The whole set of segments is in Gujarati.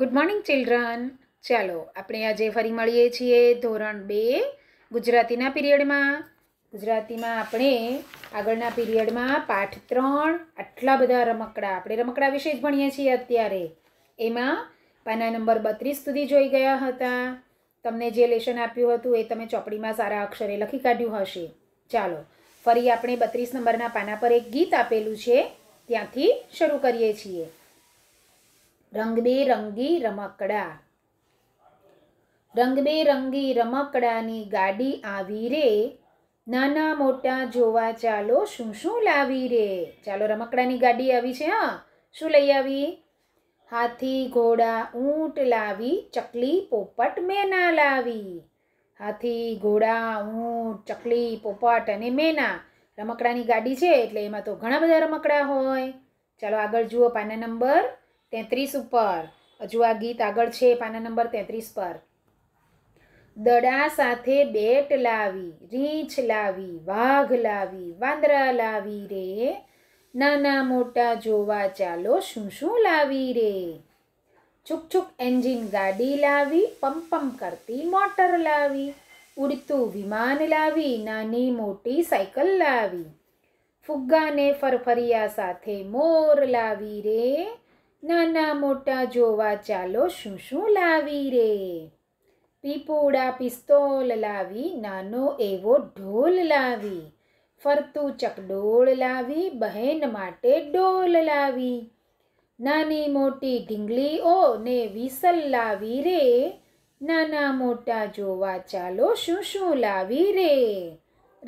ગુડ મોર્નિંગ ચિલ્ડ્રન ચાલો આપણે આજે ફરી મળીએ છીએ ધોરણ બે ગુજરાતીના પીરિયડમાં ગુજરાતીમાં આપણે આગળના પીરિયડમાં પાઠ ત્રણ આટલા બધા રમકડા આપણે રમકડા વિશે જ ભણીએ છીએ અત્યારે એમાં પાના નંબર બત્રીસ સુધી જોઈ ગયા હતા તમને જે લેશન આપ્યું હતું એ તમે ચોપડીમાં સારા અક્ષરે લખી કાઢ્યું હશે ચાલો ફરી આપણે બત્રીસ નંબરના પાના પર એક ગીત આપેલું છે ત્યાંથી શરૂ કરીએ છીએ રંગબેરંગી રમકડા રંગબેરંગી રમકડાની ગાડી આવી રે નાના મોટા જોવા ચાલો શું શું લાવી રે ચાલો રમકડાની ગાડી આવી છે હા શું લઈ આવી હાથી ઘોડા ઊંટ લાવી ચકલી પોપટ મેના લાવી હાથી ઘોડા ઊંટ ચકલી પોપટ અને મેના રમકડાની ગાડી છે એટલે એમાં તો ઘણા બધા રમકડા હોય ચાલો આગળ જુઓ પાના નંબર તેત્રીસ ઉપર હજુ આ ગીત આગળ છે પાના નંબર તેત્રીસ પર દડા સાથે બેટ લાવી રીંછ લાવી વાઘ લાવી વાંદરા લાવી રે નાના મોટા જોવા ચાલો શું શું લાવી રે છુક છુક એન્જિન ગાડી લાવી પંપમ કરતી મોટર લાવી ઉડતું વિમાન લાવી નાની મોટી સાયકલ લાવી ફુગ્ગાને ફરફરિયા સાથે મોર લાવી રે નાના મોટા જોવા ચાલો શું શું લાવી રે પીપોડા પિસ્તોલ લાવી નાનો એવો ઢોલ લાવી ફરતું ચકડોળ લાવી બહેન માટે ડોલ લાવી નાની મોટી ઢીંગલીઓ ને વિસલ લાવી રે નાના મોટા જોવા ચાલો શું શું લાવી રે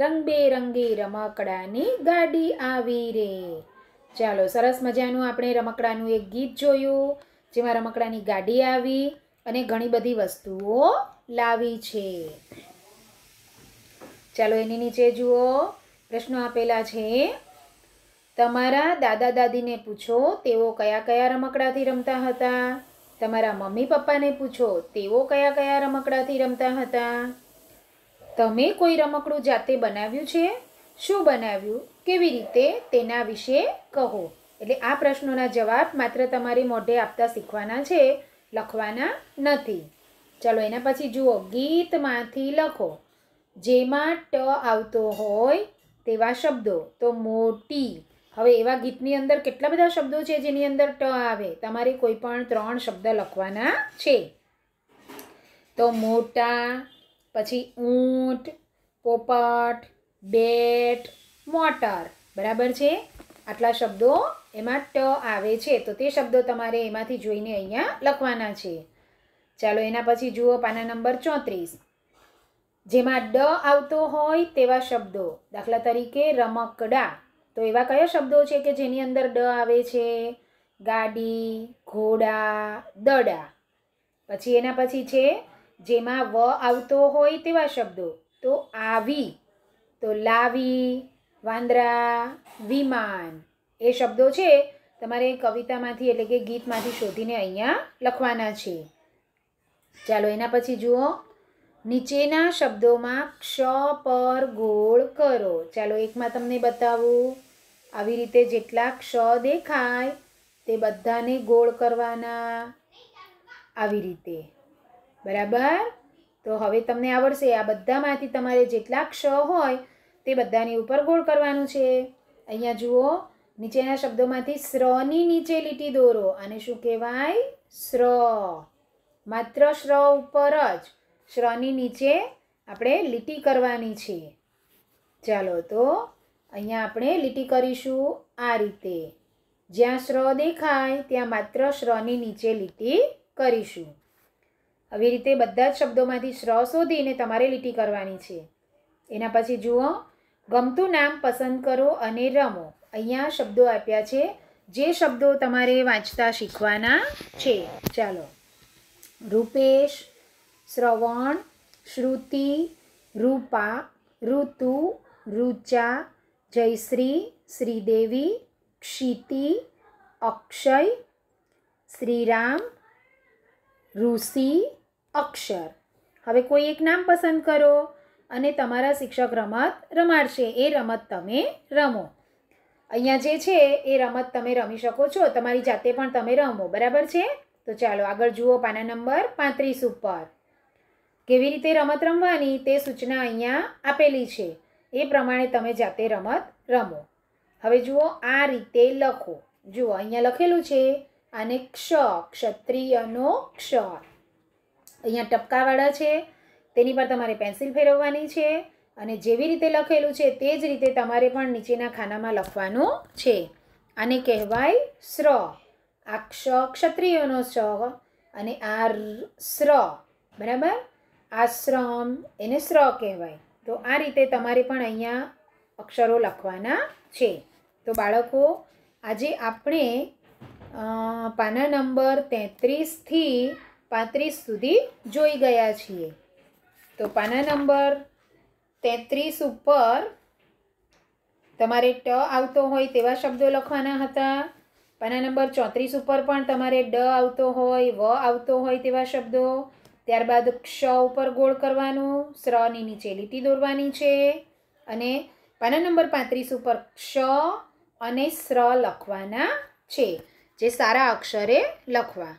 રંગબેરંગી રમકડાની ગાડી આવી રે ચાલો સરસ મજાનું આપણે રમકડાનું એક ગીત જોયું જેમાં રમકડાની ગાડી આવી અને ઘણી બધી વસ્તુઓ લાવી છે ચાલો એની નીચે જુઓ પ્રશ્નો આપેલા છે તમારા દાદા દાદીને પૂછો તેઓ કયા કયા રમકડાથી રમતા હતા તમારા મમ્મી પપ્પાને પૂછો તેઓ કયા કયા રમકડાથી રમતા હતા તમે કોઈ રમકડું જાતે બનાવ્યું છે શું બનાવ્યું કેવી રીતે તેના વિશે કહો એટલે આ પ્રશ્નોના જવાબ માત્ર તમારે મોઢે આપતા શીખવાના છે લખવાના નથી ચલો એના પછી જુઓ ગીતમાંથી લખો જેમાં ટ આવતો હોય તેવા શબ્દો તો મોટી હવે એવા ગીતની અંદર કેટલા બધા શબ્દો છે જેની અંદર ટ આવે તમારે કોઈ પણ ત્રણ શબ્દ લખવાના છે તો મોટા પછી ઊંટ પોપટ બેટ મોટર બરાબર છે આટલા શબ્દો એમાં ટ આવે છે તો તે શબ્દો તમારે એમાંથી જોઈને અહીંયા લખવાના છે ચાલો એના પછી જુઓ પાના નંબર ચોત્રીસ જેમાં ડ આવતો હોય તેવા શબ્દો દાખલા તરીકે રમકડા તો એવા કયા શબ્દો છે કે જેની અંદર ડ આવે છે ગાડી ઘોડા દડા પછી એના પછી છે જેમાં વ આવતો હોય તેવા શબ્દો તો આવી તો લાવી વાંદરા વિમાન એ શબ્દો છે તમારે કવિતામાંથી એટલે કે ગીતમાંથી શોધીને અહીંયા લખવાના છે ચાલો એના પછી જુઓ નીચેના શબ્દોમાં ક્ષ પર ગોળ કરો ચાલો એકમાં તમને બતાવું આવી રીતે જેટલા ક્ષ દેખાય તે બધાને ગોળ કરવાના આવી રીતે બરાબર તો હવે તમને આવડશે આ બધામાંથી તમારે જેટલા ક્ષ હોય તે બધાની ઉપર ગોળ કરવાનું છે અહીંયા જુઓ નીચેના શબ્દોમાંથી શ્રની નીચે લીટી દોરો અને શું કહેવાય શ્ર માત્ર શ્ર ઉપર જ શ્રની નીચે આપણે લીટી કરવાની છે ચાલો તો અહીંયા આપણે લીટી કરીશું આ રીતે જ્યાં શ્ર દેખાય ત્યાં માત્ર શ્રની નીચે લીટી કરીશું આવી રીતે બધા જ શબ્દોમાંથી શ્ર શોધીને તમારે લીટી કરવાની છે એના પછી જુઓ ગમતું નામ પસંદ કરો અને રમો અહીંયા શબ્દો આપ્યા છે જે શબ્દો તમારે વાંચતા શીખવાના છે ચાલો રૂપેશ શ્રવણ શ્રુતિ રૂપા ઋતુ ઋચા જયશ્રી શ્રીદેવી ક્ષિતિ અક્ષય શ્રીરામ ઋષિ અક્ષર હવે કોઈ એક નામ પસંદ કરો અને તમારા શિક્ષક રમત રમાડશે એ રમત તમે રમો અહીંયા જે છે એ રમત તમે રમી શકો છો તમારી જાતે પણ તમે રમો બરાબર છે તો ચાલો આગળ જુઓ પાના નંબર પાંત્રીસ ઉપર કેવી રીતે રમત રમવાની તે સૂચના અહીંયા આપેલી છે એ પ્રમાણે તમે જાતે રમત રમો હવે જુઓ આ રીતે લખો જુઓ અહીંયા લખેલું છે અને ક્ષ ક્ષત્રિયનો ક્ષ અહીંયા ટપકાવાળા છે તેની પર તમારે પેન્સિલ ફેરવવાની છે અને જેવી રીતે લખેલું છે તે જ રીતે તમારે પણ નીચેના ખાનામાં લખવાનું છે આને કહેવાય સ્ર આ ક્ષ ક્ષત્રિયોનો સ અને આ સ્ર બરાબર આશ્રમ એને સ્ર કહેવાય તો આ રીતે તમારે પણ અહીંયા અક્ષરો લખવાના છે તો બાળકો આજે આપણે પાના નંબર તેત્રીસથી પાંત્રીસ સુધી જોઈ ગયા છીએ તો પાના નંબર તેત્રીસ ઉપર તમારે ટ આવતો હોય તેવા શબ્દો લખવાના હતા પાના નંબર ચોત્રીસ ઉપર પણ તમારે ડ આવતો હોય વ આવતો હોય તેવા શબ્દો ત્યારબાદ ક્ષ ઉપર ગોળ કરવાનું સ્રની નીચે લીટી દોરવાની છે અને પાના નંબર પાંત્રીસ ઉપર ક્ષ અને સ્ર લખવાના છે જે સારા અક્ષરે લખવા